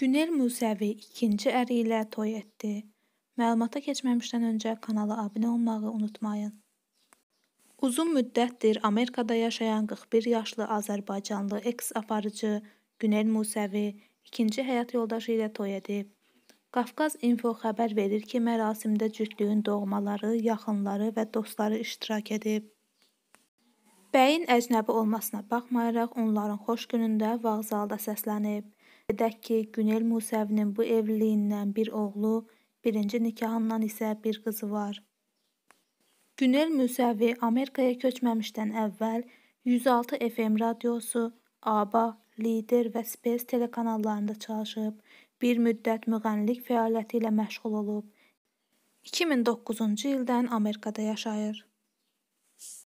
Günel Musəvi ikinci əri ilə toy etdi. Məlumata keçməmişdən öncə kanala abunə olmağı unutmayın. Uzun müddətdir Amerikada yaşayan 41 yaşlı Azərbaycanlı eks-aparıcı Günel Musəvi ikinci həyat yoldaşı ilə toy edib. Qafqaz Info xəbər verir ki, mərasimdə cütlüyün doğmaları, yaxınları və dostları iştirak edib. Bəyin əcnəbi olmasına baxmayaraq onların xoş günündə vağzalda səslənib. Qeyd edək ki, Günel Musəvinin bu evliliyindən bir oğlu, birinci nikahından isə bir qızı var. Günel Musəvi Amerikaya köçməmişdən əvvəl 106 FM radiosu, ABA, Lider və Space telekanallarında çalışıb, bir müddət müğənnilik fəaliyyəti ilə məşğul olub. 2009-cu ildən Amerikada yaşayır.